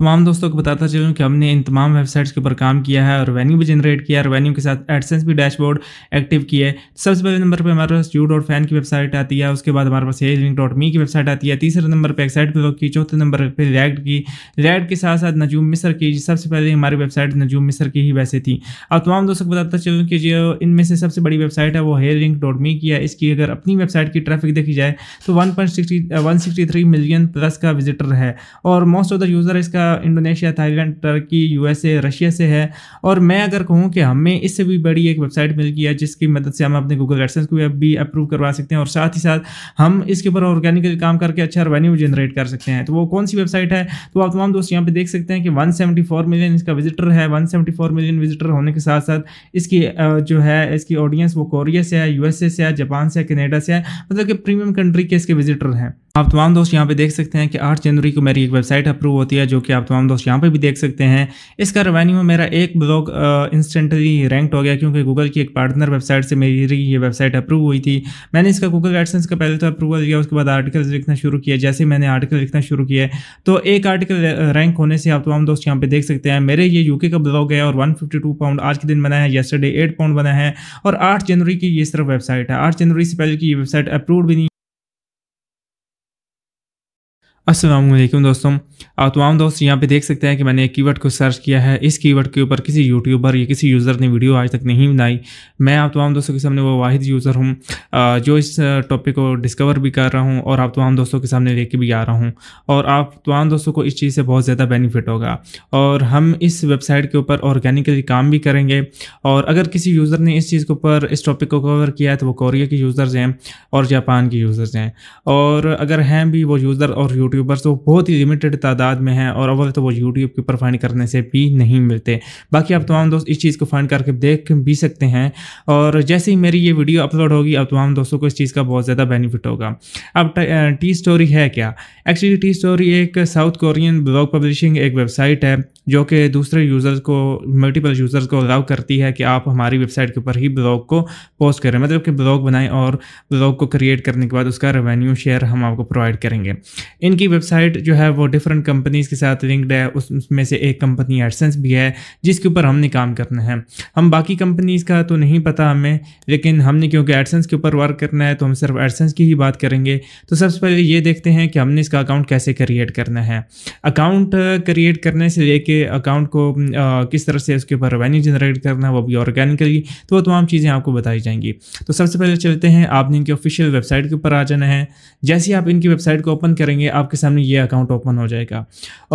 तमाम दोस्तों को बताता चलूँ कि हमने इन तमाम वेबसाइट्स के ऊपर काम किया है और वेन्यू भी जनरेट किया है वेन्यू के साथ एडसेंस भी डैशबोर्ड एक्टिव किया है सबसे पहले नंबर पर हमारे पास यू डॉट फैन की वेबसाइट आती है उसके बाद हमारे पास सेज लिंक डॉट मी की वेबसाइट आती है तीसरे नंबर पर एक्साइट पर की चौथे नंबर पर रैक्ट की रिएक्ट के साथ साथ नजूम मिसर की सबसे पहले हमारी वेबसाइट नजूम मिसर की ही वैसे थी अब तमाम दोस्तों को बताता चलूँ कि जो इनमें से सबसे बड़ी वेबसाइट है वो हेयर लिंक डॉट मी की है इसकी अगर अपनी वेबसाइट की ट्रैफिक देखी जाए तो वन पॉइंट मिलियन प्लस का विजिटर है और मोस्ट ऑफ द यूज़र इसका Indonesia Thailand Turkey USA Russia से है और मैं अगर कहूँ कि हमें इससे भी बड़ी एक वेबसाइट मिल गई है जिसकी मदद से हम अपने गूगल एडसेंस को भी अप्रूव करवा सकते हैं और साथ ही साथ हम इसके ऊपर ऑर्गेनिकली काम करके अच्छा रेवेन्यू जनरेट कर सकते हैं तो वो कौन सी वेबसाइट है तो आप तमाम दोस्त यहाँ पर देख सकते हैं कि वन मिलियन इसका विजिटर है वन मिलियन विजिटर होने के साथ साथ इसकी जो है इसकी ऑडियंस वो कोरिया से है यूएसए से है जापान से है कनेडा से है मतलब कि प्रीमियम कंट्री के इसके विजिटर हैं आप तमाम दोस्त यहाँ पे देख सकते हैं कि 8 जनवरी को मेरी एक वेबसाइट अप्रूव होती है जो कि आप तमाम दोस्त यहाँ पे भी देख सकते हैं इसका रेवेन्यू में मेरा एक ब्लॉग इंस्टेंटली रैंक्ड हो गया क्योंकि गूगल की एक पार्टनर वेबसाइट से मेरी ये वेबसाइट अप्रूव हुई थी मैंने इसका गूगल एडसेंस का पहले तो अप्रूवल दिया उसके बाद आर्टिकल लिखना शुरू किया जैसे मैंने आर्टिकल लिखना शुरू किया तो एक आर्टिकल रैंक होने से आप तमाम दोस्त यहाँ पे देख सकते हैं मेरे ये यूके का ब्लॉग है और वन पाउंड आज के दिन बना है येस्टरडे एट पाउंड बना है और आठ जनवरी की ये सिर्फ वेबसाइट है आठ जनवरी से पहले की ये वेबसाइट अप्रूव भी नहीं असलम दोस्तों आप तमाम दोस्त यहाँ पे देख सकते हैं कि मैंने एक कीवर्ड को सर्च किया है इस कीवर्ड के ऊपर किसी यूट्यूबर या किसी यूज़र ने वीडियो आज तक नहीं बनाई मैं आप तमाम दोस्तों के सामने वो वाहिद यूज़र हूँ जो इस टॉपिक को डिस्कवर भी कर रहा हूँ और आप तमाम दोस्तों के सामने लेके भी आ रहा हूँ और आप तमाम दोस्तों को इस चीज़ से बहुत ज़्यादा बेनिफिट होगा और हम इस वेबसाइट के ऊपर ऑर्गेनिकली काम भी करेंगे और अगर किसी यूज़र ने इस चीज़ के ऊपर इस टॉपिक को कवर किया है तो वो कोरिया के यूज़र्स हैं और जापान के यूज़र्स हैं और अगर हैं भी वो यूज़र और यूट्यूब यूट्यूबर्स वो तो बहुत ही लिमिटेड तादाद में हैं और अवल तो वो यूट्यूब के ऊपर फाइंड करने से भी नहीं मिलते बाकी आप तमाम दोस्त इस चीज़ को फाइंड करके देख भी सकते हैं और जैसे ही मेरी ये वीडियो अपलोड होगी अब तमाम दोस्तों को इस चीज़ का बहुत ज़्यादा बेनिफिट होगा अब टी स्टोरी है क्या एक्चुअली टी स्टोरी एक साउथ कोरियन ब्लॉग पब्लिशिंग एक वेबसाइट है जो कि दूसरे यूज़र्स को मल्टीपल यूज़र्स को अलाउ करती है कि आप हमारी वेबसाइट के ऊपर ही ब्लॉग को पोस्ट करें मतलब कि ब्लॉग बनाएं और ब्लॉग को क्रिएट करने के बाद उसका रेवेन्यू शेयर हम आपको प्रोवाइड करेंगे इन इनकी वेबसाइट जो है वो डिफरेंट कंपनीज़ के साथ लिंक्ड है उसमें से एक कंपनी एडसेंस भी है जिसके ऊपर हमने काम करना है हम बाकी कंपनीज़ का तो नहीं पता हमें लेकिन हमने क्योंकि एडसेंस के ऊपर वर्क करना है तो हम सिर्फ एडसेंस की ही बात करेंगे तो सबसे पहले ये देखते हैं कि हमने इसका अकाउंट कैसे क्रिएट करना है अकाउंट क्रिएट uh, करने से लेके अकाउंट को आ, uh, किस तरह से उसके ऊपर रेवेन्यू जनरेट करना है वो भी ऑर्गेनिकली तो वो तमाम चीज़ें आपको बताई जाएंगी तो सबसे पहले चलते हैं आपने इनकी ऑफिशियल वेबसाइट के ऊपर आ जाना है जैसे आप इनकी वेबसाइट को ओपन करेंगे आप आपके सामने ये अकाउंट ओपन हो जाएगा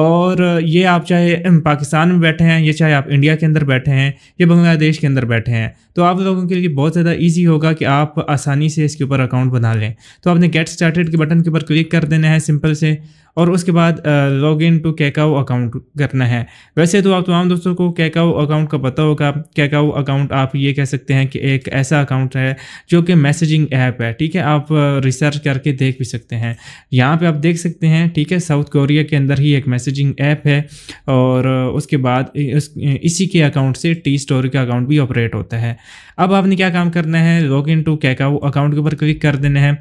और ये आप चाहे पाकिस्तान में बैठे हैं या चाहे आप इंडिया के अंदर बैठे हैं या बांग्लादेश के अंदर बैठे हैं तो आप लोगों के लिए बहुत ज़्यादा ईजी होगा कि आप आसानी से इसके ऊपर अकाउंट बना लें तो आपने गेट स्टार्टेड के बटन के ऊपर क्लिक कर देना है सिंपल से और उसके बाद log in to Kakao account करना है वैसे तो आप तमाम दोस्तों को कैकाओ अकाउंट का पता होगा कैकाओ अकाउंट आप ये कह सकते हैं कि एक ऐसा अकाउंट है जो कि मैसेजिंग ऐप है ठीक है आप रिसर्च करके देख भी सकते हैं यहाँ पे आप देख सकते सकते हैं ठीक है साउथ कोरिया के अंदर ही एक मैसेजिंग ऐप है और उसके बाद इस, इसी के अकाउंट से टी स्टोरी का अकाउंट भी ऑपरेट होता है अब आपने क्या काम करना है log in to Kakao account के ऊपर क्लिक कर देना है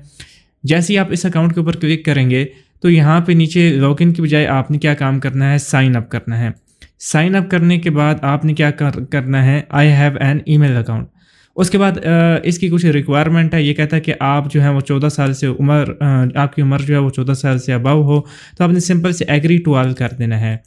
जैसे ही आप इस अकाउंट के ऊपर क्लिक करेंगे तो यहाँ पे नीचे लॉग इन की बजाय आपने क्या काम करना है साइन अप करना है साइन अप करने के बाद आपने क्या कर, करना है I have an email account उसके बाद इसकी कुछ रिक्वायरमेंट है ये कहता है कि आप जो है वो चौदह साल से उम्र आपकी उम्र जो है वो चौदह साल से अबव हो तो आपने सिंपल से एग्री टू ऑल कर देना है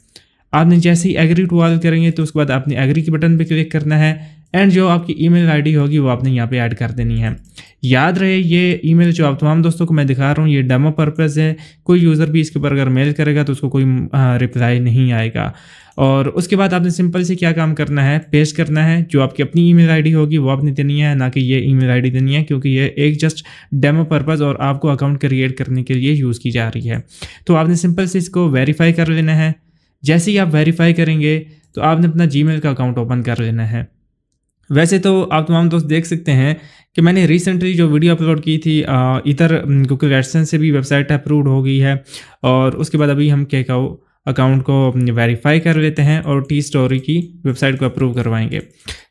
आपने जैसे ही एग्री टू ऑल करेंगे तो उसके बाद आपने एग्री के बटन पर क्लिक करना है एंड जो आपकी ईमेल आईडी होगी वो आपने यहाँ पे ऐड कर देनी है याद रहे ये ईमेल जो आप तमाम दोस्तों को मैं दिखा रहा हूँ ये डेमो पर्पज़ है कोई यूज़र भी इसके ऊपर अगर मेल करेगा तो उसको कोई रिप्लाई नहीं आएगा और उसके बाद आपने सिंपल से क्या काम करना है पेस्ट करना है जो आपकी अपनी ई मेल होगी वो आपने देनी है ना कि ये ई मेल देनी है क्योंकि ये एक जस्ट डेमो पर्पज़ और आपको अकाउंट क्रिएट करने के लिए यूज़ की जा रही है तो आपने सिंपल से इसको वेरीफाई कर लेना है जैसे ही आप वेरीफाई करेंगे तो आपने अपना जी का अकाउंट ओपन कर लेना है वैसे तो आप तमाम दोस्त देख सकते हैं कि मैंने रिसेंटली जो वीडियो अपलोड की थी इधर गूगल एडसन से भी वेबसाइट अप्रूव हो गई है और उसके बाद अभी हम कहो अकाउंट को वेरीफाई कर लेते हैं और टी स्टोरी की वेबसाइट को अप्रूव करवाएंगे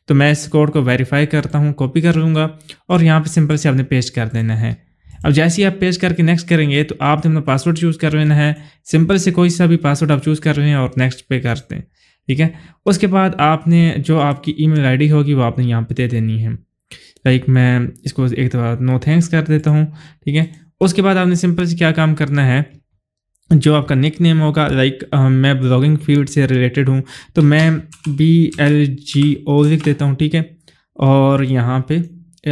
तो मैं इस कोड को वेरीफाई करता हूँ कॉपी कर लूँगा और यहाँ पर सिंपल से आपने पेस्ट कर देना है अब जैसे ही आप पेस्ट करके नेक्स्ट करेंगे तो आपने अपना पासवर्ड चूज़ कर लेना है सिंपल से कोई सा भी पासवर्ड आप चूज़ कर रहे हैं और नेक्स्ट पे करते हैं ठीक है उसके बाद आपने जो आपकी ईमेल आईडी होगी वो आपने यहाँ पे दे देनी है लाइक मैं इसको एक दफ़ा नो थैंक्स कर देता हूँ ठीक है उसके बाद आपने सिंपल से क्या काम करना है जो आपका निक नेम होगा लाइक मैं ब्लॉगिंग फील्ड से रिलेटेड हूँ तो मैं बी एल जी ओ लिख देता हूँ ठीक है और यहाँ पे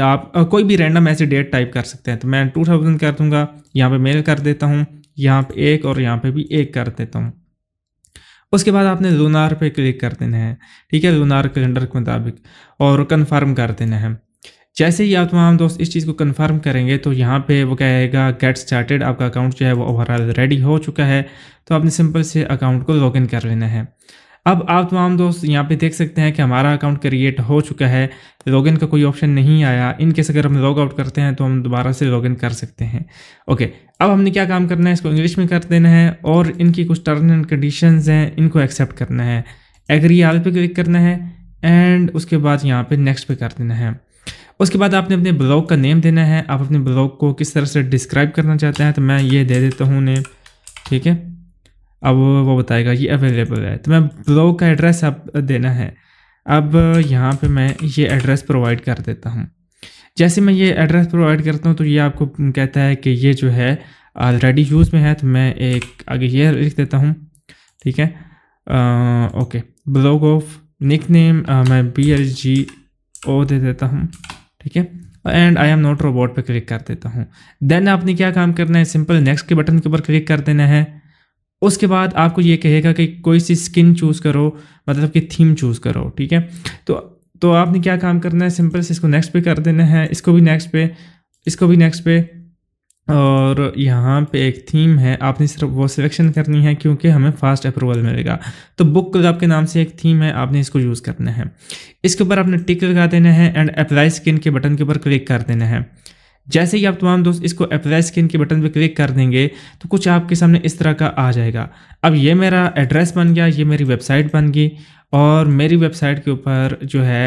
आप कोई भी रैंडम ऐसे डेट टाइप कर सकते हैं तो मैं टू थाउजेंड कर दूँगा यहाँ पे मेल कर देता हूँ यहाँ पे एक और यहाँ पे भी एक कर देता हूँ उसके बाद आपने लूनार पे क्लिक कर देना है ठीक है लूनार कैलेंडर के मुताबिक और कन्फर्म कर देना है जैसे ही आप तमाम दोस्त इस चीज़ को कंफर्म करेंगे तो यहाँ पे वो कहेगा गेट स्टार्टेड आपका अकाउंट जो है वो ओवरऑल रेडी हो चुका है तो आपने सिंपल से अकाउंट को लॉगिन कर लेना है अब आप तमाम दोस्त यहाँ पे देख सकते हैं कि हमारा अकाउंट क्रिएट हो चुका है लॉगिन का कोई ऑप्शन नहीं आया केस अगर हम लॉग आउट करते हैं तो हम दोबारा से लॉगिन कर सकते हैं ओके अब हमने क्या काम करना है इसको इंग्लिश में कर देना है और इनकी कुछ टर्म एंड कंडीशन हैं इनको एक्सेप्ट करना है एग्री आल पे क्लिक करना है एंड उसके बाद यहाँ पर नेक्स्ट पे कर देना है उसके बाद आपने अपने ब्लॉग का नेम देना है आप अपने ब्लॉग को किस तरह से डिस्क्राइब करना चाहते हैं तो मैं ये दे देता हूँ नेम ठीक है अब वो बताएगा ये अवेलेबल है तो मैं ब्लॉग का एड्रेस आप देना है अब यहाँ पे मैं ये एड्रेस प्रोवाइड कर देता हूँ जैसे मैं ये एड्रेस प्रोवाइड करता हूँ तो ये आपको कहता है कि ये जो है ऑलरेडी यूज़ में है तो मैं एक आगे ये लिख देता हूँ ठीक है आ, okay blog of nickname मैं बी एल जी ओ दे देता हूँ ठीक है and I am not robot पे क्लिक कर देता हूँ देन आपने क्या काम करना है सिंपल नेक्स्ट के बटन के ऊपर क्लिक कर देना है उसके बाद आपको ये कहेगा कि कोई सी स्किन चूज़ करो मतलब कि थीम चूज़ करो ठीक है तो तो आपने क्या काम करना है सिंपल से इसको नेक्स्ट पे कर देना है इसको भी नेक्स्ट पे इसको भी नेक्स्ट पे और यहाँ पे एक थीम है आपने सिर्फ वो सिलेक्शन करनी है क्योंकि हमें फास्ट अप्रूवल मिलेगा तो बुक क्लब के नाम से एक थीम है आपने इसको यूज़ करना है इसके ऊपर आपने टिक लगा देना है एंड अप्लाई स्किन के बटन के ऊपर क्लिक कर देना है जैसे ही आप तमाम दोस्त इसको अप्लाई स्किन के बटन पर क्लिक कर देंगे तो कुछ आपके सामने इस तरह का आ जाएगा अब ये मेरा एड्रेस बन गया ये मेरी वेबसाइट बन गई और मेरी वेबसाइट के ऊपर जो है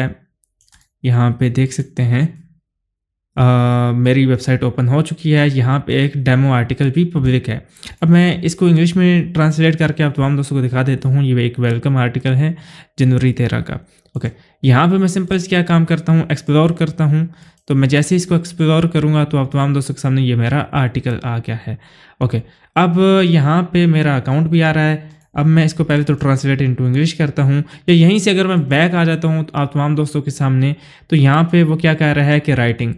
यहाँ पर देख सकते हैं मेरी वेबसाइट ओपन हो चुकी है यहाँ पे एक डेमो आर्टिकल भी पब्लिक है अब मैं इसको इंग्लिश में ट्रांसलेट करके आप तमाम दोस्तों को दिखा देता हूँ ये एक वेलकम आर्टिकल है जनवरी तेरह का ओके यहाँ पे मैं सिंपल से क्या काम करता हूँ एक्सप्लोर करता हूँ तो मैं जैसे इसको एक्सप्लोर करूँगा तो आप तमाम दोस्तों के सामने ये मेरा आर्टिकल आ गया है ओके अब यहाँ पे मेरा अकाउंट भी आ रहा है अब मैं इसको पहले तो ट्रांसलेट इनटू इंग्लिश करता हूँ या यहीं से अगर मैं बैक आ जाता हूँ तो आप तमाम दोस्तों के सामने तो यहाँ पे वो क्या कह रहा है कि राइटिंग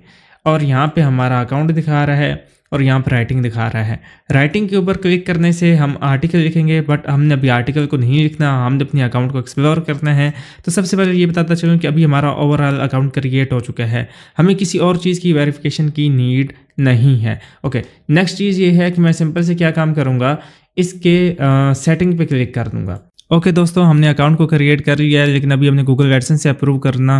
और यहाँ पे हमारा अकाउंट दिखा रहा है और यहाँ पर राइटिंग दिखा रहा है राइटिंग के ऊपर क्लिक करने से हम आर्टिकल लिखेंगे बट हमने अभी आर्टिकल को नहीं लिखना हमने अपने अकाउंट को एक्सप्लोर करना है तो सबसे पहले ये बताता चलूँ कि अभी हमारा ओवरऑल अकाउंट क्रिएट हो चुका है हमें किसी और चीज़ की वेरिफिकेशन की नीड नहीं है ओके नेक्स्ट चीज़ ये है कि मैं सिंपल से क्या काम करूँगा इसके सेटिंग पे क्लिक कर दूँगा ओके okay, दोस्तों हमने अकाउंट को क्रिएट कर लिया है लेकिन अभी हमने गूगल एडसन से अप्रूव करना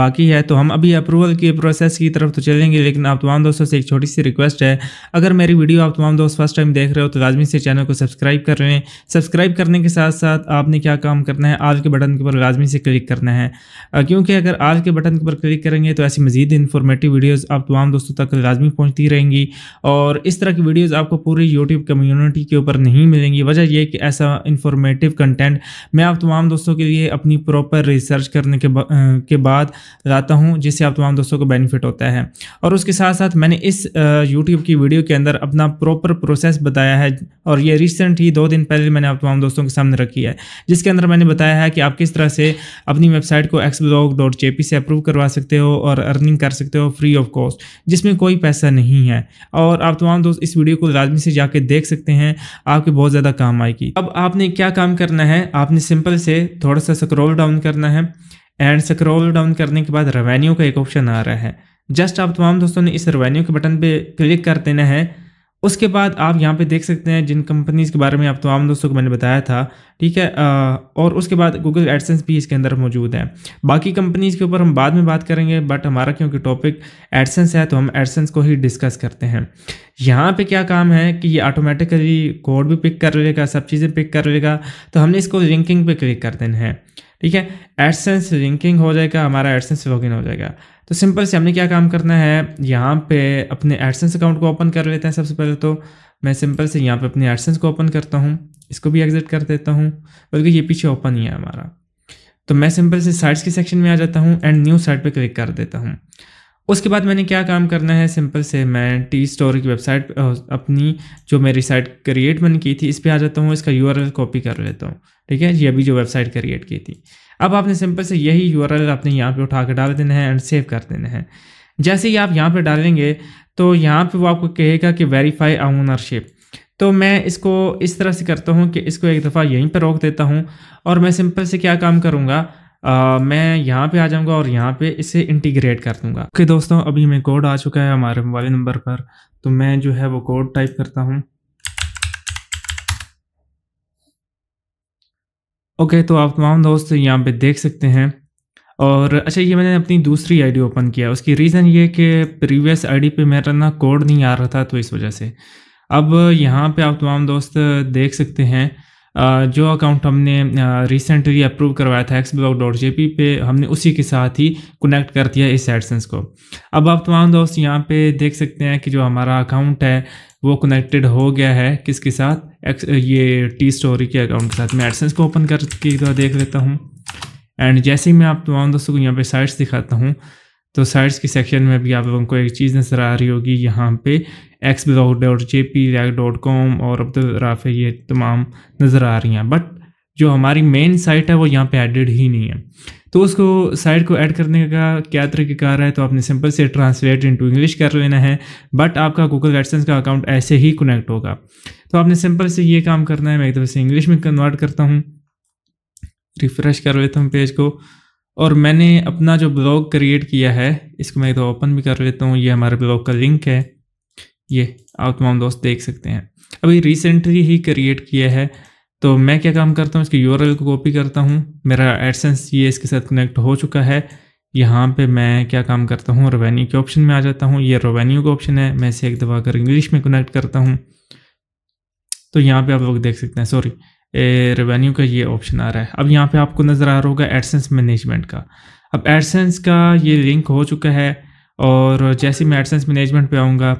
बाकी है तो हम अभी अप्रूवल की प्रोसेस की तरफ तो चलेंगे लेकिन आप तमाम दोस्तों से एक छोटी सी रिक्वेस्ट है अगर मेरी वीडियो आप तमाम दोस्त फर्स्ट टाइम देख रहे हो तो लाजमी से चैनल को सब्सक्राइब कर लें सब्सक्राइब करने के साथ साथ आपने क्या काम करना है आल के बटन के ऊपर लाजमी से क्लिक करना है क्योंकि अगर आल के बटन के ऊपर क्लिक करेंगे तो ऐसी मजीद इन्फॉर्मेटिव वीडियोज़ आप तमाम दोस्तों तक लाजमी पहुँचती रहेंगी और इस तरह की वीडियोज़ आपको पूरी यूट्यूब कम्यूनिटी के ऊपर नहीं मिलेंगी वजह यह कि ऐसा इन्फॉर्मेटिव कंटेंट एंड मैं आप तमाम दोस्तों के लिए अपनी प्रॉपर रिसर्च करने के बा, के बाद लाता हूँ जिससे आप तमाम दोस्तों को बेनिफिट होता है और उसके साथ साथ मैंने इस यूट्यूब की वीडियो के अंदर अपना प्रॉपर प्रोसेस बताया है और ये रिसेंट ही दो दिन पहले मैंने आप तमाम दोस्तों के सामने रखी है जिसके अंदर मैंने बताया है कि आप किस तरह से अपनी वेबसाइट को X blog dot J P से अप्रूव करवा सकते हो और अर्निंग कर सकते हो फ्री ऑफ कॉस्ट जिसमें कोई पैसा नहीं है और आप तमाम दोस्त इस वीडियो को लाजमी से जाके देख सकते हैं आपके बहुत ज़्यादा काम आएगी अब आपने क्या काम करना है है आपने सिंपल से थोड़ा सा स्क्रोल डाउन करना है एंड स्क्रोल डाउन करने के बाद रेवेन्यू का एक ऑप्शन आ रहा है जस्ट आप तमाम दोस्तों ने इस रेवेन्यू के बटन पे क्लिक कर देना है उसके बाद आप यहाँ पे देख सकते हैं जिन कंपनीज़ के बारे में आप तमाम तो दोस्तों को मैंने बताया था ठीक है आ, और उसके बाद गूगल एडसेंस भी इसके अंदर मौजूद है बाकी कंपनीज़ के ऊपर हम बाद में बात करेंगे बट हमारा क्योंकि टॉपिक एडसेंस है तो हम एडसेंस को ही डिस्कस करते हैं यहाँ पे क्या काम है कि ये ऑटोमेटिकली कोड भी पिक कर लेगा सब चीज़ें पिक कर लेगा तो हमने इसको लिंकिंग पे क्लिक कर देना है ठीक है एडसेंस लिंकिंग हो जाएगा हमारा एडसेंस लॉग हो जाएगा तो सिंपल से हमने क्या काम करना है यहाँ पे अपने एडसेंस अकाउंट को ओपन कर लेते हैं सबसे पहले तो मैं सिंपल से यहाँ पे अपने एडसेंस को ओपन करता हूँ इसको भी एग्जिट कर देता हूँ बल्कि ये पीछे ओपन ही है हमारा तो मैं सिंपल से साइट्स के सेक्शन में आ जाता हूँ एंड न्यू साइट पर क्लिक कर देता हूँ उसके बाद मैंने क्या काम करना है सिंपल से मैं टी स्टोर की वेबसाइट अपनी जो मेरी साइट क्रिएट मैंने की थी इस पर आ जाता हूँ इसका यू कॉपी कर लेता हूँ ठीक है ये अभी जो वेबसाइट क्रिएट की थी अब आपने सिंपल से यही यू आपने यहाँ पर उठा कर डाल देना है एंड सेव कर देना है जैसे ही आप यहाँ पर डालेंगे तो यहाँ पर वो आपको कहेगा कि वेरीफाई ओनरशिप तो मैं इसको इस तरह से करता हूँ कि इसको एक दफ़ा यहीं पर रोक देता हूँ और मैं सिंपल से क्या काम करूँगा मैं यहाँ पे आ जाऊँगा और यहाँ पे इसे इंटीग्रेट कर दूँगा ओके okay, दोस्तों अभी मैं कोड आ चुका है हमारे मोबाइल नंबर पर तो मैं जो है वो कोड टाइप करता हूँ ओके okay, तो आप तमाम दोस्त यहाँ पे देख सकते हैं और अच्छा ये मैंने अपनी दूसरी आईडी ओपन किया उसकी रीज़न ये कि प्रीवियस आईडी पे मेरा ना कोड नहीं आ रहा था तो इस वजह से अब यहाँ पे आप तमाम दोस्त देख सकते हैं जो अकाउंट हमने रिसेंटली अप्रूव करवाया था एक्स ब्लॉक डॉट जे पे हमने उसी के साथ ही कनेक्ट कर दिया इस एडसेंस को अब आप तमाम दोस्त यहाँ पर देख सकते हैं कि जो हमारा अकाउंट है वो कनेक्टेड हो गया है किसके साथ Uh, ये टी स्टोरी के अकाउंट के साथ मैं एडसेंस को ओपन करके एक देख लेता हूँ एंड जैसे ही मैं आप तमाम दोस्तों को यहाँ पे साइट्स दिखाता हूँ तो साइट्स की सेक्शन में भी आप लोगों को एक चीज़ नज़र आ रही होगी यहाँ पे X block dot J P rack dot com और अब्दुल तो राफे ये तमाम नज़र आ रही हैं बट जो हमारी मेन साइट है वो यहाँ पे एडिड ही नहीं है तो उसको साइट को ऐड करने का क्या तरीक़ेकार है तो आपने सिंपल से ट्रांसलेट इनटू इंग्लिश कर लेना है बट आपका गूगल एडसेंस का अकाउंट ऐसे ही कनेक्ट होगा तो आपने सिंपल से ये काम करना है मैं एक दफ़े से इंग्लिश में कन्वर्ट करता हूँ रिफ़्रेश कर लेता हूँ पेज को और मैंने अपना जो ब्लॉग क्रिएट किया है इसको मैं एक दफा ओपन भी कर लेता हूँ ये हमारे ब्लॉग का लिंक है ये आप तमाम दोस्त देख सकते हैं अभी रिसेंटली ही क्रिएट किया है तो मैं क्या काम करता हूँ इसकी यू को कॉपी करता हूँ मेरा एडसेंस ये इसके साथ कनेक्ट हो चुका है यहाँ पे मैं क्या काम करता हूँ रेवेन्यू के ऑप्शन में आ जाता हूँ ये रेवेन्यू का ऑप्शन है मैं इसे एक दफ़ा कर इंग्लिश में कनेक्ट करता हूँ तो यहाँ पे आप लोग देख सकते हैं सॉरी रेवेन्यू का ये ऑप्शन आ रहा है अब यहाँ पे आपको नज़र आ रहा होगा एडसेंस मैनेजमेंट का अब एडसेंस का ये लिंक हो चुका है और जैसे मैं एडसेंस मैनेजमेंट पे आऊँगा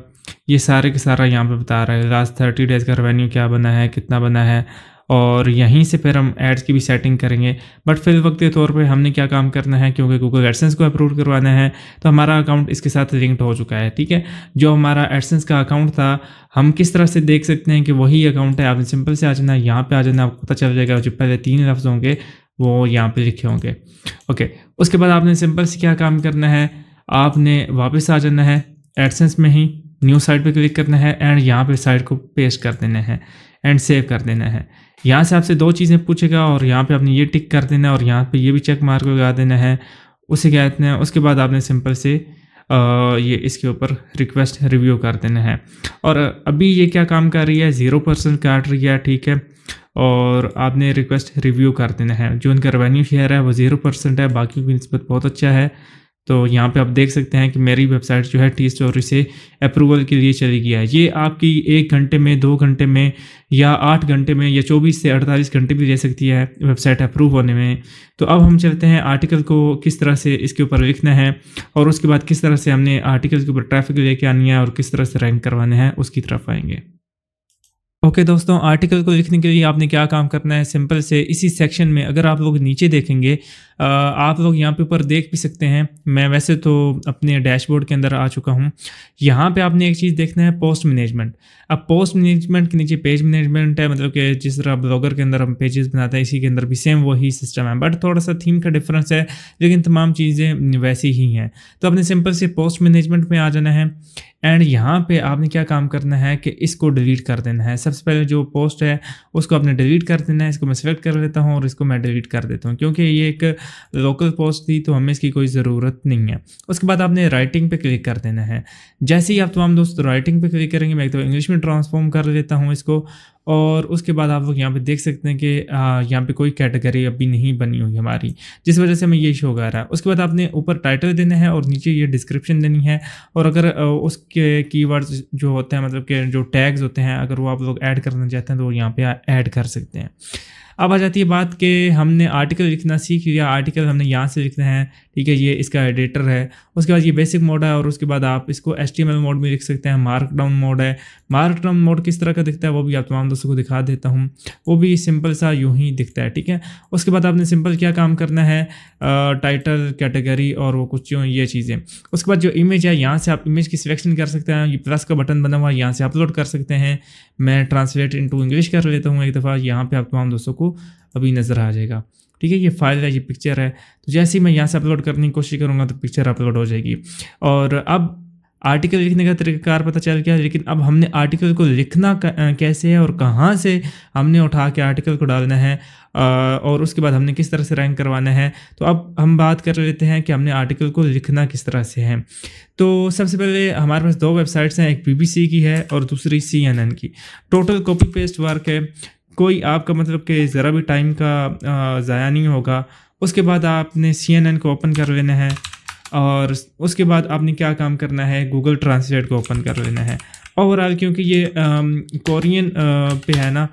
ये सारे का सारा यहाँ पे बता रहा है लास्ट थर्टी डेज़ का रेवेन्यू क्या बना है कितना बना है और यहीं से फिर हम एड्स की भी सेटिंग करेंगे बट फिल वक्त के तौर पे हमने क्या काम करना है क्योंकि गूगल एडसेंस को अप्रूव करवाना है तो हमारा अकाउंट इसके साथ लिंक्ड हो चुका है ठीक है जो हमारा एडसेंस का अकाउंट था हम किस तरह से देख सकते हैं कि वही अकाउंट है आपने सिंपल से आ जाना है यहाँ पर आ जाना आपको पता चल जाएगा जो पहले तीन लफ्ज़ होंगे वो यहाँ पर लिखे होंगे ओके उसके बाद आपने सिंपल से क्या काम करना है आपने वापस आ जाना है एडसेंस में ही न्यू साइट पर क्लिक करना है एंड यहाँ पर साइट को पेश कर देना है एंड सेव कर देना है यहाँ से आपसे दो चीज़ें पूछेगा और यहाँ पे आपने ये टिक कर देना है और यहाँ पे ये भी चेक मार्क लगा देना है उसे क्या कहते हैं उसके बाद आपने सिंपल से आ, ये इसके ऊपर रिक्वेस्ट रिव्यू कर देना है और अभी ये क्या काम कर रही है ज़ीरो परसेंट काट रही है ठीक है और आपने रिक्वेस्ट रिव्यू कर देना है जो उनका रेवेन्यू शेयर है वो ज़ीरो परसेंट है बाकी की नस्बत बहुत अच्छा है तो यहाँ पे आप देख सकते हैं कि मेरी वेबसाइट जो है टी स्टोरी से अप्रूवल के लिए चली गई है ये आपकी एक घंटे में दो घंटे में या आठ घंटे में या चौबीस से अड़तालीस घंटे भी ले सकती है वेबसाइट अप्रूव होने में तो अब हम चलते हैं आर्टिकल को किस तरह से इसके ऊपर लिखना है और उसके बाद किस तरह से हमने आर्टिकल के ऊपर ट्रैफिक लेके आनी है और किस तरह से रैंक करवाना है उसकी तरफ आएंगे ओके okay दोस्तों आर्टिकल को लिखने के लिए आपने क्या काम करना है सिंपल से इसी सेक्शन में अगर आप लोग नीचे देखेंगे आप लोग यहाँ पे ऊपर देख भी सकते हैं मैं वैसे तो अपने डैशबोर्ड के अंदर आ चुका हूँ यहाँ पे आपने एक चीज़ देखना है पोस्ट मैनेजमेंट अब पोस्ट मैनेजमेंट के नीचे पेज मैनेजमेंट है मतलब कि जिस तरह ब्लॉगर के अंदर हम पेजेस बनाते हैं इसी के अंदर भी सेम वही सिस्टम है बट थोड़ा सा थीम का डिफरेंस है लेकिन तमाम चीज़ें वैसी ही हैं तो आपने सिंपल से पोस्ट मैनेजमेंट में आ जाना है एंड यहाँ पे आपने क्या काम करना है कि इसको डिलीट कर देना है सबसे पहले जो पोस्ट है उसको आपने डिलीट कर देना है इसको मैं सिलेक्ट कर लेता हूँ और इसको मैं डिलीट कर देता हूँ क्योंकि ये एक लोकल पोस्ट थी तो हमें इसकी कोई ज़रूरत नहीं है उसके बाद आपने राइटिंग पे क्लिक कर देना है जैसे ही आप तमाम दोस्त राइटिंग पर क्लिक करेंगे मैं एक तो इंग्लिश में ट्रांसफॉर्म कर लेता हूँ इसको और उसके बाद आप लोग यहाँ पे देख सकते हैं कि यहाँ पे कोई कैटेगरी अभी नहीं बनी हुई हमारी जिस वजह से हमें ये शो कर रहा है उसके बाद आपने ऊपर टाइटल देना है और नीचे ये डिस्क्रिप्शन देनी है और अगर उसके कीवर्ड्स जो होते हैं मतलब कि जो टैग्स होते हैं अगर वो आप लोग ऐड करना चाहते हैं तो यहाँ पर ऐड कर सकते हैं अब आ जाती है बात कि हमने आर्टिकल लिखना सीख लिया आर्टिकल हमने यहाँ से लिखना है ठीक है ये इसका एडिटर है उसके बाद ये बेसिक मोड है और उसके बाद आप इसको एच मोड में लिख सकते हैं मार्कडाउन मोड है मार्कडाउन मोड किस तरह का दिखता है वो भी आप तमाम दोस्तों को दिखा देता हूँ वो भी सिंपल सा यूँ ही दिखता है ठीक है उसके बाद आपने सिंपल क्या काम करना है टाइटल कैटेगरी और वो कुछ ये चीज़ें उसके बाद जो इमेज है यहाँ से आप इमेज की सिलेक्शन कर सकते हैं ये प्लस का बटन बना हुआ है यहाँ से अपलोड कर सकते हैं मैं ट्रांसलेट इंटू इंग्लिश कर लेता हूँ एक दफ़ा यहाँ पर आप तमाम दोस्तों को अभी नज़र आ जाएगा ठीक है ये फाइल है ये पिक्चर है तो जैसे ही मैं यहाँ से अपलोड करने की कोशिश करूँगा तो पिक्चर अपलोड हो जाएगी और अब आर्टिकल लिखने का तरीक़ाकार पता चल गया लेकिन अब हमने आर्टिकल को लिखना कैसे है और कहाँ से हमने उठा के आर्टिकल को डालना है और उसके बाद हमने किस तरह से रैंक करवाना है तो अब हम बात कर लेते हैं कि हमने आर्टिकल को लिखना किस तरह से है तो सबसे पहले हमारे पास दो वेबसाइट्स हैं एक बीबीसी की है और दूसरी सीएनएन की टोटल कॉपी पेस्ट वर्क है कोई आपका मतलब कि ज़रा भी टाइम का ज़ाया नहीं होगा उसके बाद आपने सी को ओपन कर लेना है और उसके बाद आपने क्या काम करना है गूगल ट्रांसलेट को ओपन कर लेना है ओवरऑल क्योंकि ये कोरियन पे है ना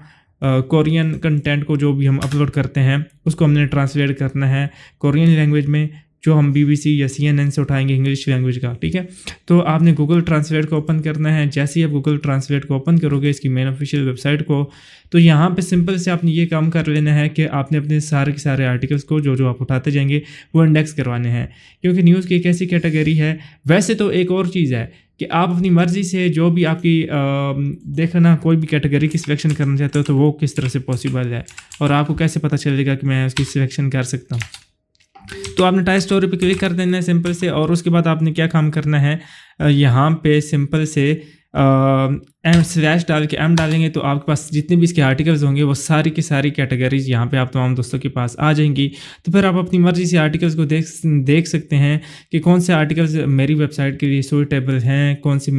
कोरियन कंटेंट को जो भी हम अपलोड करते हैं उसको हमने ट्रांसलेट करना है कोरियन लैंग्वेज में जो हम बी बी सी या सी एन एन से उठाएंगे इंग्लिश लैंग्वेज का ठीक है तो आपने गूगल ट्रांसलेट को ओपन करना है जैसे ही आप गूगल ट्रांसलेट को ओपन करोगे इसकी मेन ऑफिशियल वेबसाइट को तो यहाँ पे सिंपल से आपने ये काम कर लेना है कि आपने अपने सारे के सारे आर्टिकल्स को जो जो आप उठाते जाएंगे वो इंडेक्स करवाने हैं क्योंकि न्यूज़ की एक ऐसी कैटेगरी है वैसे तो एक और चीज़ है कि आप अपनी मर्ज़ी से जो भी आपकी देखना कोई भी कैटेगरी की सिलेक्शन करना चाहते हो तो वो किस तरह से पॉसिबल है और आपको कैसे पता चलेगा कि मैं उसकी सिलेक्शन कर सकता हूँ तो आपने टाई स्टोरी पे क्लिक कर देना है सिंपल से और उसके बाद आपने क्या काम करना है यहाँ पे सिंपल से एम स्लैश डाल के एम डालेंगे तो आपके पास जितने भी इसके आर्टिकल्स होंगे वो सारी की सारी कैटेगरीज यहाँ पे आप तमाम दोस्तों के पास आ जाएंगी तो फिर आप अपनी मर्ज़ी से आर्टिकल्स को देख देख सकते हैं कि कौन से आर्टिकल्स मेरी वेबसाइट के लिए सूटेबल हैं कौन से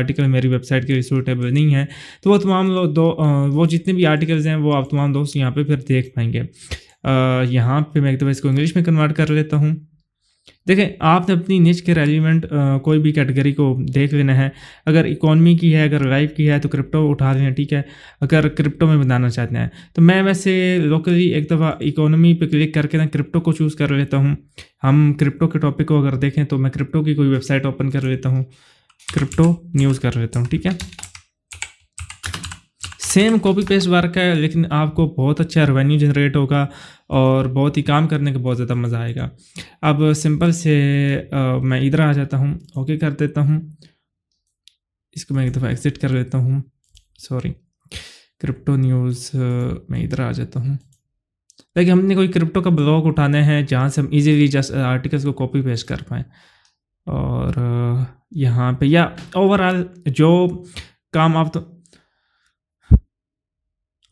आर्टिकल मेरी वेबसाइट के लिए सूटेबल नहीं है तो वो तमाम दो वो जितने भी आर्टिकल्स हैं वो आप तमाम दोस्त यहाँ पर फिर देख पाएंगे यहाँ पे मैं एक दफ़ा इसको इंग्लिश में कन्वर्ट कर लेता हूँ देखें आपने अपनी निच के रेलिवेंट कोई भी कैटेगरी को देख लेना है अगर इकोनॉमी की है अगर लाइफ की है तो क्रिप्टो उठा लेना ठीक है अगर क्रिप्टो में बनाना चाहते हैं तो मैं वैसे लोकली एक दफ़ा इकोनॉमी पे क्लिक करके ना क्रिप्टो को चूज़ कर लेता हूँ हम क्रिप्टो के टॉपिक को अगर देखें तो मैं क्रिप्टो की कोई वेबसाइट ओपन कर लेता हूँ क्रिप्टो न्यूज़ कर लेता हूँ ठीक है सेम कॉपी पेस्ट वर्क है लेकिन आपको बहुत अच्छा रेवेन्यू जनरेट होगा और बहुत ही काम करने का बहुत ज़्यादा मज़ा आएगा अब सिंपल से आ, मैं इधर आ जाता हूँ ओके कर देता हूँ इसको मैं एक दफ़ा एग्ज़िट कर लेता हूँ सॉरी क्रिप्टो न्यूज़ मैं इधर आ जाता हूँ लेकिन हमने कोई क्रिप्टो का ब्लॉग उठाना है जहाँ से हम इजीली जस्ट आर्टिकल्स को कॉपी पेस्ट कर पाएँ और यहाँ पे या ओवरऑल जो काम आप तो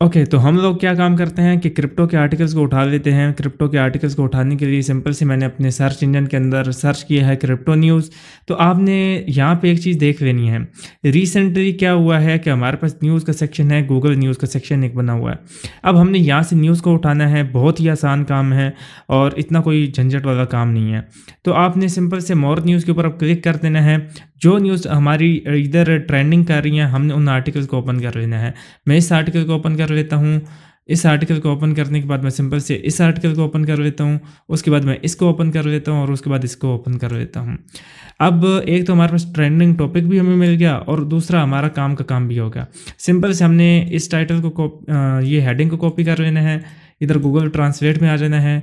ओके okay, तो हम लोग क्या काम करते हैं कि क्रिप्टो के आर्टिकल्स को उठा लेते हैं क्रिप्टो के आर्टिकल्स को उठाने के लिए सिंपल से मैंने अपने सर्च इंजन के अंदर सर्च किया है क्रिप्टो न्यूज़ तो आपने यहाँ पे एक चीज़ देख लेनी है रिसेंटली क्या हुआ है कि हमारे पास न्यूज़ का सेक्शन है गूगल न्यूज़ का सेक्शन एक बना हुआ है अब हमने यहाँ से न्यूज़ को उठाना है बहुत ही आसान काम है और इतना कोई झंझट वाला काम नहीं है तो आपने सिंपल से मोर न्यूज़ के ऊपर अब क्लिक कर देना है जो न्यूज़ हमारी इधर ट्रेंडिंग कर रही हैं हमने उन आर्टिकल को ओपन कर लेना है मैं इस आर्टिकल को ओपन कर लेता हूँ इस आर्टिकल को ओपन करने के बाद मैं सिंपल से इस आर्टिकल को ओपन कर लेता हूँ उसके बाद मैं इसको ओपन कर लेता हूँ और उसके बाद इसको ओपन कर लेता हूँ अब एक तो हमारे पास ट्रेंडिंग टॉपिक भी हमें मिल गया और दूसरा हमारा काम का काम भी होगा सिंपल से हमने इस टाइटल को ये हेडिंग को कॉपी कर लेना है इधर गूगल ट्रांसलेट में आ जाना है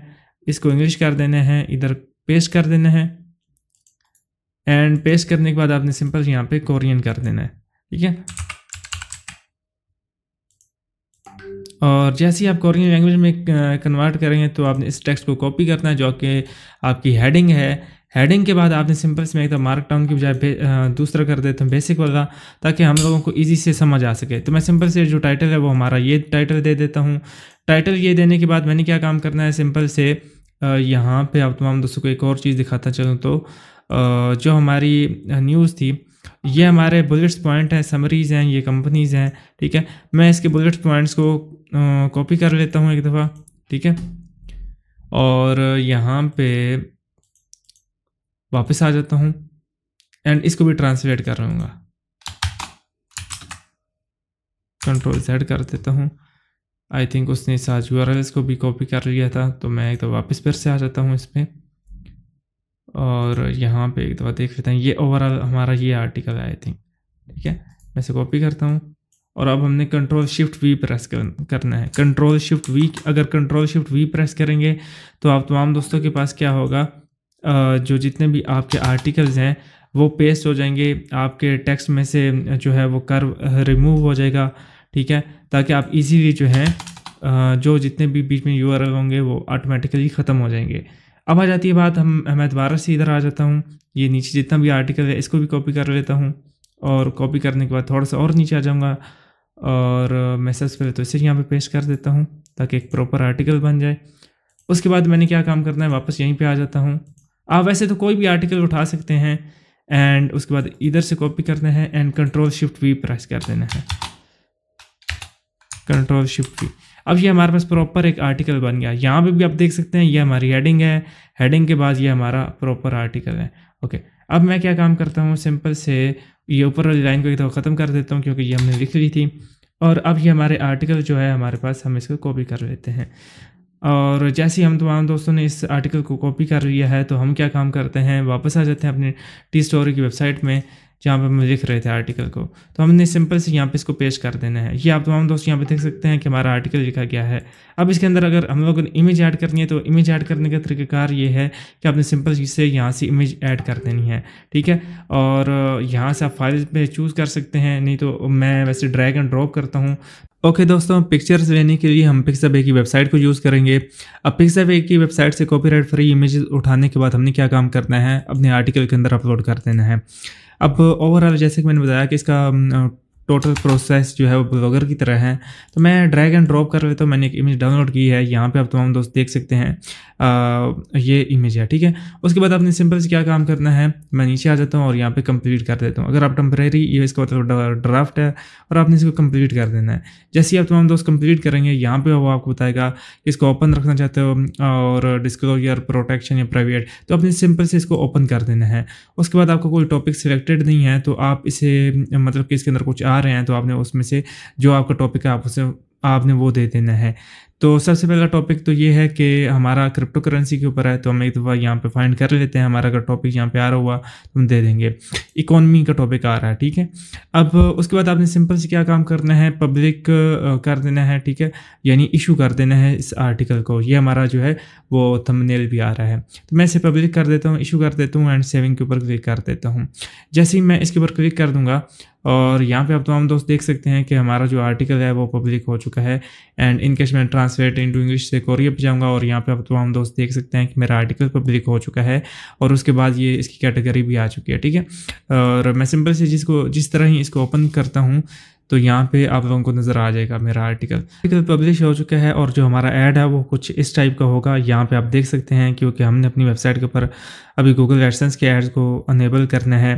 इसको इंग्लिश कर देना है इधर पेस्ट कर देना है एंड पेस्ट करने के बाद आपने सिंपल यहाँ पे कोरियन कर देना है ठीक है और जैसे ही आप कोरियन लैंग्वेज में कन्वर्ट करेंगे तो आपने इस टेक्स्ट को कॉपी करना है जो कि आपकी हेडिंग है हेडिंग के बाद आपने सिंपल से एकदम तो मार्क डाउन की बजाय दूसरा कर देते हैं बेसिक वाला ताकि हम लोगों को इजी से समझ आ सके तो मैं सिंपल से जो टाइटल है वो हमारा ये टाइटल दे देता हूँ टाइटल ये देने के बाद मैंने क्या काम करना है सिंपल से यहाँ पे आप तमाम दोस्तों को एक और चीज़ दिखाता चलूँ तो जो हमारी न्यूज़ थी ये हमारे बुलेट्स पॉइंट हैं समरीज़ हैं ये कंपनीज़ हैं ठीक है मैं इसके बुलेट्स पॉइंट्स को कॉपी कर लेता हूँ एक दफ़ा ठीक है और यहाँ पे वापस आ जाता हूँ एंड इसको भी ट्रांसलेट कर लूँगा कंट्रोल जेड कर देता हूँ आई थिंक उसने साज यू को भी कॉपी कर लिया था तो मैं एक तो वापस फिर से आ जाता हूँ इस पर और यहाँ पे एक दफ़ा देख लेते हैं ये ओवरऑल हमारा ये आर्टिकल आई थिंक ठीक है मैं इसे कॉपी करता हूँ और अब हमने कंट्रोल शिफ्ट वी प्रेस कर, करना है कंट्रोल शिफ्ट वी अगर कंट्रोल शिफ्ट वी प्रेस करेंगे तो आप तमाम दोस्तों के पास क्या होगा जो जितने भी आपके आर्टिकल्स हैं वो पेस्ट हो जाएंगे आपके टेक्स्ट में से जो है वो कर रिमूव हो जाएगा ठीक है ताकि आप इजीली जो है जो जितने भी बीच में यू होंगे वो ऑटोमेटिकली ख़त्म हो जाएंगे अब आ जाती है बात हम मैं दोबारा से इधर आ जाता हूँ ये नीचे जितना भी आर्टिकल है इसको भी कॉपी कर लेता हूँ और कॉपी करने के बाद थोड़ा सा और नीचे आ जाऊँगा और मैं सबसे पहले तो इसे यहाँ पे पेश कर देता हूँ ताकि एक प्रॉपर आर्टिकल बन जाए उसके बाद मैंने क्या काम करना है वापस यहीं पर आ जाता हूँ आप वैसे तो कोई भी आर्टिकल उठा सकते हैं एंड उसके बाद इधर से कॉपी करना है एंड कंट्रोल शिफ्ट भी प्रेस कर देना है कंट्रोल शिफ्ट की अब ये हमारे पास प्रॉपर एक आर्टिकल बन गया यहाँ पे भी आप देख सकते हैं ये हमारी हेडिंग है हेडिंग के बाद ये हमारा प्रॉपर आर्टिकल है ओके अब मैं क्या काम करता हूँ सिंपल से ये ऊपर वाली लाइन को एक दफ़ा ख़त्म कर देता हूँ क्योंकि ये हमने लिख ली थी और अब ये हमारे आर्टिकल जो है हमारे पास हम इसको कॉपी कर लेते हैं और जैसे ही हम तमाम दोस्तों ने इस आर्टिकल को कॉपी कर लिया है तो हम क्या काम करते हैं वापस आ जाते हैं अपने टी स्टोरी की वेबसाइट में जहाँ पर हम लिख रहे थे आर्टिकल को तो हमने सिंपल से यहाँ पे इसको पेश कर देना है ये आप तमाम दोस्त यहाँ पे देख सकते हैं कि हमारा आर्टिकल लिखा गया है अब इसके अंदर अगर हम लोगों ने इमेज ऐड करनी है तो इमेज ऐड करने का तरीकाकार ये है कि आपने सिंपल से यहाँ से इमेज ऐड कर देनी है ठीक है और यहाँ से आप फाइल पर चूज़ कर सकते हैं नहीं तो मैं वैसे ड्रैग एंड ड्रॉप करता हूँ ओके okay, दोस्तों पिक्चर्स लेने के लिए हम पिक्साबे की वेबसाइट को यूज़ करेंगे अब पिक्साबे की वेबसाइट से कॉपीराइट फ्री इमेज उठाने के बाद हमने क्या काम करना है अपने आर्टिकल के अंदर अपलोड कर देना है अब ओवरऑल जैसे कि मैंने बताया कि इसका टोटल प्रोसेस जो है वो ब्लॉगर की तरह है तो मैं ड्रैग एंड ड्रॉप कर लेता हूँ मैंने एक इमेज डाउनलोड की है यहाँ पे आप तमाम दोस्त देख सकते हैं आ, ये इमेज है ठीक है उसके बाद आपने सिंपल से क्या काम करना है मैं नीचे आ जाता हूँ और यहाँ पे कंप्लीट कर देता हूँ अगर आप टम्प्रेरी ये इसका मतलब ड्राफ्ट है और आपने इसको कम्प्लीट कर देना है जैसे ही आप तमाम दोस्त कम्प्लीट करेंगे यहाँ पर वो आपको बताएगा कि इसको ओपन रखना चाहते हो और डिस्कलोजर या प्रोटेक्शन या प्राइवेट तो आपने सिंपल से इसको ओपन कर देना है उसके बाद आपको कोई टॉपिक सिलेक्टेड नहीं है तो आप इसे मतलब कि इसके अंदर कुछ आ रहे हैं तो आपने उसमें से जो आपका टॉपिक है आप उसे आपने वो दे देना है तो सबसे पहला टॉपिक तो ये है कि हमारा क्रिप्टो करेंसी के ऊपर है तो हम एक दफ़ा यहाँ पे फाइंड कर लेते हैं हमारा अगर टॉपिक यहाँ पे आ रहा हुआ तो हम दे देंगे इकोनॉमी का टॉपिक आ रहा है ठीक है अब उसके बाद आपने सिंपल से क्या काम करना है पब्लिक कर देना है ठीक है यानी इशू कर देना है इस आर्टिकल को ये हमारा जो है वो थमनेल भी आ रहा है तो मैं इसे पब्लिक कर देता हूँ इशू कर देता हूँ एंड सेविंग के ऊपर क्लिक कर देता हूँ जैसे ही मैं इसके ऊपर क्लिक कर दूँगा और यहाँ पे आप तमाम तो दोस्त देख सकते हैं कि हमारा जो आर्टिकल है वो पब्लिक हो चुका है एंड इन केस मैं ट्रांसलेट इंटू इंग्लिश से कोरिया पर जाऊँगा और यहाँ पे आप तमाम तो दोस्त देख सकते हैं कि मेरा आर्टिकल पब्लिक हो चुका है और उसके बाद ये इसकी कैटेगरी भी आ चुकी है ठीक है और मैं सिंपल से जिसको जिस तरह ही इसको ओपन करता हूँ तो यहाँ पे आप लोगों को नज़र आ जाएगा मेरा आर्टिकल आर्टिकल पब्लिश हो चुका है और जो हमारा ऐड है वो कुछ इस टाइप का होगा यहाँ पे आप देख सकते हैं क्योंकि हमने अपनी वेबसाइट के ऊपर अभी गूगल एडसेंस के एड्स को अनेबल करना है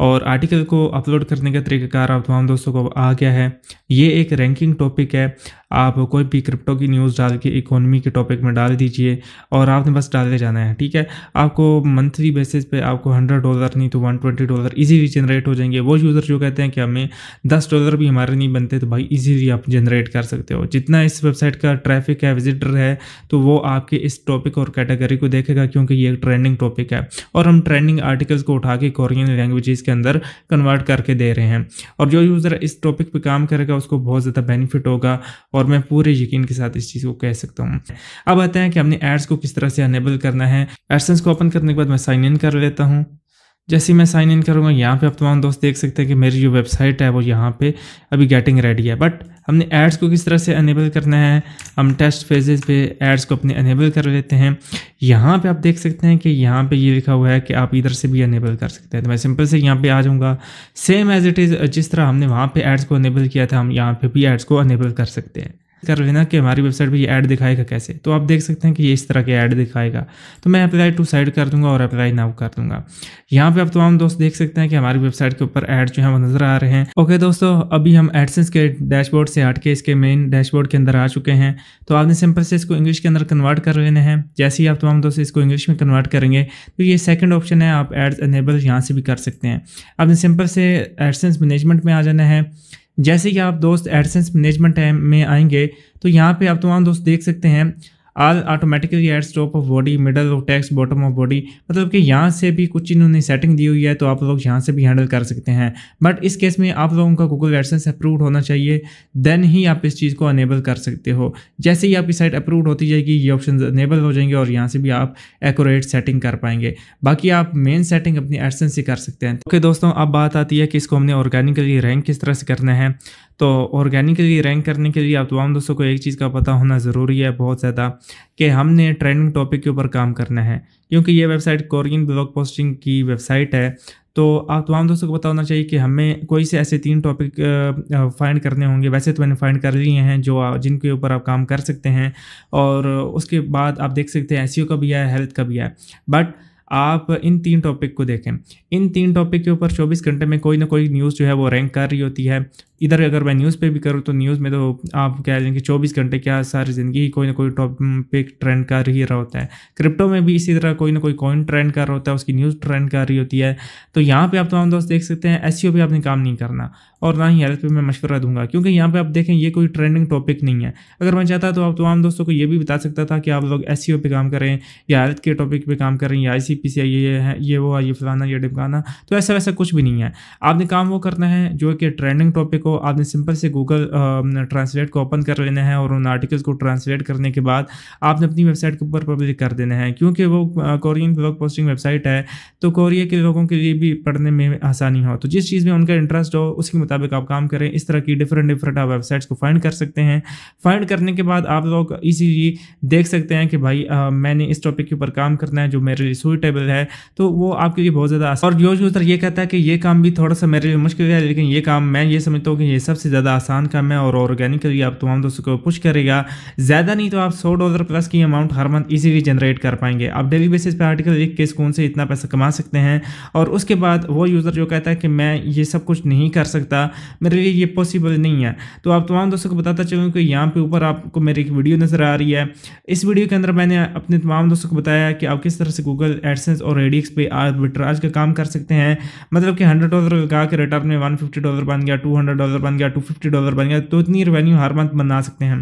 और आर्टिकल को अपलोड करने का तरीक़ाकार आप तमाम दोस्तों को आ गया है ये एक रैंकिंग टॉपिक है आप कोई भी क्रिप्टो की न्यूज़ डाल के इकोनॉमी के टॉपिक में डाल दीजिए और आपने बस डालते जाना है ठीक है आपको मंथली बेसिस पे आपको हंड्रेड डॉलर नहीं तो one twenty dollar easily generate हो जाएंगे वो यूज़र जो कहते हैं कि हमें दस डॉलर भी हमारे नहीं बनते तो भाई ईजीली आप जनरेट कर सकते हो जितना इस वेबसाइट का ट्रैफिक है विजिटर है तो वो आपके इस टॉपिक और कैटेगरी को देखेगा क्योंकि ये एक ट्रेंडिंग टॉपिक है और हम ट्रेंडिंग आर्टिकल्स को उठा के कोरियन लैंग्वेजेस के अंदर कन्वर्ट करके दे रहे हैं और जो यूज़र इस टॉपिक पर काम करेगा उसको बहुत ज़्यादा बेनिफिट होगा और मैं पूरे यकीन के साथ इस चीज़ को कह सकता हूँ अब आते हैं कि हमने एड्स को किस तरह से अनेबल करना है एडसेंस को ओपन करने के बाद मैं साइन इन कर लेता हूँ जैसे मैं साइन इन करूँगा यहाँ पे आप तमाम दोस्त देख सकते हैं कि मेरी जो वेबसाइट है वो यहाँ पे अभी गेटिंग रेडी है बट हमने एड्स को किस तरह से अनेबल करना है हम टेस्ट फेजेस पे एड्स को अपने अनेबल कर लेते हैं यहाँ पे आप देख सकते हैं कि यहाँ पे ये लिखा हुआ है कि आप इधर से भी अनेबल कर सकते हैं तो मैं सिंपल से यहाँ पर आ जाऊँगा सेम एज इट इज़ जिस तरह हमने वहाँ पर एड्स को अनेबल किया था हम यहाँ पर भी एड्स को अनेबल कर सकते हैं कर लेना कि हमारी वेबसाइट पर ये ऐड दिखाएगा कैसे तो आप देख सकते हैं कि ये इस तरह के ऐड दिखाएगा तो मैं अप्लाई टू साइड कर दूंगा और अप्लाई नाउ कर दूंगा यहाँ पे आप तमाम दोस्त देख सकते हैं कि हमारी वेबसाइट के ऊपर ऐड जो है वो नजर आ रहे हैं ओके दोस्तों अभी हम एडसेंस के डैशबोर्ड से हट के इसके मेन डैशबोर्ड के अंदर आ चुके हैं तो आपने सिंपल से इसको इंग्लिश के अंदर कन्वर्ट कर लेने हैं जैसे ही आप तमाम दोस्त इसको इंग्लिश में कन्वर्ट करेंगे तो ये सेकेंड ऑप्शन है आप एड्स एनेबल यहाँ से भी कर सकते हैं आपने सिंपल से एडसेंस मैनेजमेंट में आ जाना है जैसे कि आप दोस्त एडसेंस मैनेजमेंट में आएंगे तो यहाँ पे आप तमाम दोस्त देख सकते हैं all automatically ads top of body middle of text bottom of body मतलब कि यहाँ से भी कुछ इन्होंने सेटिंग दी हुई है तो आप लोग यहाँ से भी हैंडल कर सकते हैं बट इस केस में आप लोगों का गूगल एडसेंस अप्रूव होना चाहिए देन ही आप इस चीज़ को अनेबल कर सकते हो जैसे ही आपकी साइट अप्रूव होती जाएगी ये ऑप्शन अनेबल हो जाएंगे और यहाँ से भी आप एकोरेट सेटिंग कर पाएंगे बाकी आप मेन सेटिंग अपनी एडसेंस से कर सकते हैं ओके okay, दोस्तों अब बात आती है कि इसको हमने ऑर्गेनिकली रैंक किस तरह से करना है तो ऑर्गेनिकली रैंक करने के लिए आप तमाम दोस्तों को एक चीज़ का पता होना ज़रूरी है बहुत ज़्यादा कि हमने ट्रेंडिंग टॉपिक के ऊपर काम करना है क्योंकि ये वेबसाइट कोरियन ब्लॉग पोस्टिंग की वेबसाइट है तो आप तमाम दोस्तों को पता होना चाहिए कि हमें कोई से ऐसे तीन टॉपिक फाइंड करने होंगे वैसे तो मैंने फाइंड कर लिए हैं जो जिनके ऊपर आप काम कर सकते हैं और उसके बाद आप देख सकते हैं एस e का भी है हेल्थ का भी है बट आप इन तीन टॉपिक को देखें इन तीन टॉपिक के ऊपर 24 घंटे में कोई ना कोई न्यूज़ जो है वो रैंक कर रही होती है इधर अगर मैं न्यूज़ पे भी करूँ तो न्यूज़ में तो आप कह लें कि चौबीस घंटे क्या सारी ज़िंदगी ही कोई ना कोई टॉपिक ट्रेंड कर ही रहा होता है क्रिप्टो में भी इसी तरह कोई ना कोई कॉइन ट्रेंड कर रहा होता है उसकी न्यूज़ ट्रेंड कर रही होती है तो यहाँ पर आप तमाम दोस्त देख सकते हैं एस e पे आपने काम नहीं करना और ना ही हेल्थ पर मैं मशवरा दूंगा क्योंकि यहाँ पर आप देखें ये कोई ट्रेंडिंग टॉपिक नहीं है अगर मैं चाहता तो आप तमाम दोस्तों को ये भी बता सकता था कि आप लोग एस e पे काम करें या हेल्थ के टॉपिक पर काम करें या आई पी सी आई ये है ये वो है ये फलाना ये डिपकाना तो ऐसा वैसा कुछ भी नहीं है आपने काम वो करना है जो कि ट्रेंडिंग टॉपिक हो आपने सिंपल से गूगल ट्रांसलेट को ओपन कर लेना है और उन आर्टिकल्स को ट्रांसलेट करने के बाद आपने अपनी वेबसाइट के ऊपर पब्लिक कर देना है क्योंकि वो कोरियन ब्लॉग पोस्टिंग वेबसाइट है तो कोरिया के लोगों के लिए भी पढ़ने में आसानी हो तो जिस चीज़ में उनका इंटरेस्ट हो उसके मुताबिक आप काम करें इस तरह की डिफरेंट डिफरेंट आप वेबसाइट्स को फाइंड कर सकते हैं फाइंड करने के बाद आप लोग इसीलिए देख सकते हैं कि भाई आ, मैंने इस टॉपिक के ऊपर काम करना है जो मेरे लिए सूट कंफर्टेबल है तो वो आपके लिए बहुत ज़्यादा और योज यूज़र ये कहता है कि ये काम भी थोड़ा सा मेरे लिए मुश्किल है लेकिन ये काम मैं ये समझता हूँ कि ये सबसे ज़्यादा आसान काम है और ऑर्गेनिकली आप तमाम दोस्तों को पुश करेगा ज़्यादा नहीं तो आप सौ डॉलर प्लस की अमाउंट हर मंथ ईजीली जनरेट कर पाएंगे आप डेली बेसिस पर आर्टिकल लिख के स्कून से इतना पैसा कमा सकते हैं और उसके बाद वो यूज़र जो कहता है कि मैं ये सब कुछ नहीं कर सकता मेरे लिए ये पॉसिबल नहीं है तो आप तमाम दोस्तों को बताता चलूँ कि यहाँ पे ऊपर आपको मेरी एक वीडियो नज़र आ रही है इस वीडियो के अंदर मैंने अपने तमाम दोस्तों को बताया कि आप किस तरह से गूगल एड एडसेंस और रेडिक्स पे आर्बिट्राज का काम कर सकते हैं मतलब कि हंड्रेड डॉलर लगा के रिटर्न में वन फिफ्टी डॉलर बन गया टू हंड्रेड डॉलर बन गया टू फिफ्टी डॉलर बन गया तो इतनी रेवेन्यू हर मंथ बना सकते हैं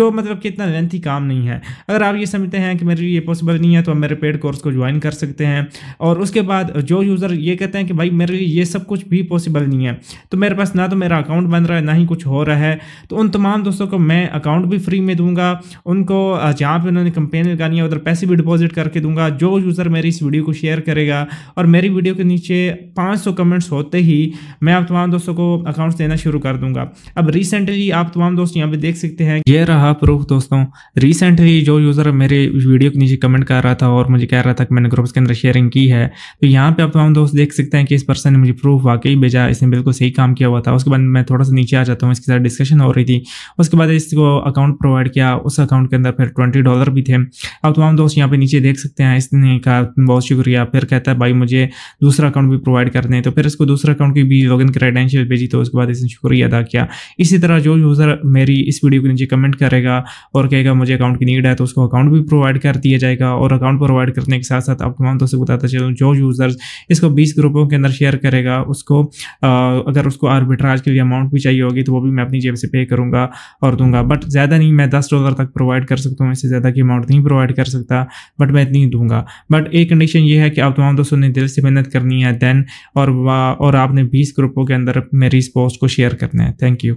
जो मतलब कि इतना लेंथी काम नहीं है अगर आप ये समझते हैं कि मेरे लिए पॉसिबल नहीं है तो मेरे पेड कोर्स को ज्वाइन कर सकते हैं और उसके बाद जो यूज़र ये कहते हैं कि भाई मेरे लिए ये सब कुछ भी पॉसिबल नहीं है तो मेरे पास ना तो मेरा अकाउंट बन रहा है ना ही कुछ हो रहा है तो उन तमाम दोस्तों को मैं अकाउंट भी फ्री में दूंगा उनको जहाँ पे उन्होंने कंपेन लगानी है उधर पैसे भी डिपॉजिट करके दूंगा जो यूज़र मेरी इस वीडियो को शेयर करेगा और मेरी वीडियो के नीचे 500 कमेंट्स होते ही मैं आप तमाम दोस्तों को अकाउंट्स देना शुरू कर दूंगा अब रिसेंटली आप तमाम दोस्त यहाँ पे देख सकते हैं ये रहा प्रूफ दोस्तों रिसेंटली जो यूज़र मेरे वीडियो के नीचे कमेंट कर रहा था और मुझे कह रहा था कि मैंने ग्रुप्स के अंदर शेयरिंग की है तो यहाँ पे आप तमाम दोस्त देख सकते हैं कि इस पर्सन ने मुझे प्रूफ वाकई भेजा इसने बिल्कुल सही काम किया हुआ था उसके बाद मैं थोड़ा सा नीचे आ जाता हूँ इसके साथ डिस्कशन हो रही थी उसके बाद इसको अकाउंट प्रोवाइड किया उस अकाउंट के अंदर फिर ट्वेंटी डॉलर भी थे अब तमाम दोस्त यहाँ पे नीचे देख सकते हैं इसने कहा बहुत शुक्रिया फिर कहता है भाई मुझे दूसरा अकाउंट भी प्रोवाइड कर दें तो फिर इसको दूसरा अकाउंट की भी इन क्रेडेंशियल भेजी तो उसके बाद इसने शुक्रिया अदा किया इसी तरह जो यूज़र मेरी इस वीडियो के नीचे कमेंट करेगा और कहेगा मुझे अकाउंट की नीड है तो उसको अकाउंट भी प्रोवाइड कर दिया जाएगा और अकाउंट प्रोवाइड करने के साथ साथ आपको मैं से बताता चलूँ जो यूज़र्स इसको बीस ग्रुपों के अंदर शेयर करेगा उसको अगर उसको आर्बिट्राज के लिए अमाउंट भी चाहिए होगी तो वो भी मैं अपनी जेब से पे करूँगा और दूंगा बट ज़्यादा नहीं मैं दस डॉलर तक प्रोवाइड कर सकता हूँ इससे ज़्यादा की अमाउंट नहीं प्रोवाइड कर सकता बट मैं इतनी दूंगा बट एक कंडीशन ये है कि आप तमाम दोस्तों ने दिल से मेहनत करनी है दैन और और आपने बीस ग्रुपों के अंदर मेरी इस पोस्ट को शेयर करना है थैंक यू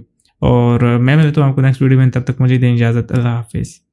और मैं मिलता हूँ आपको नेक्स्ट वीडियो में तब तक मुझे दें इजाज़त अल्लाह हाफिज़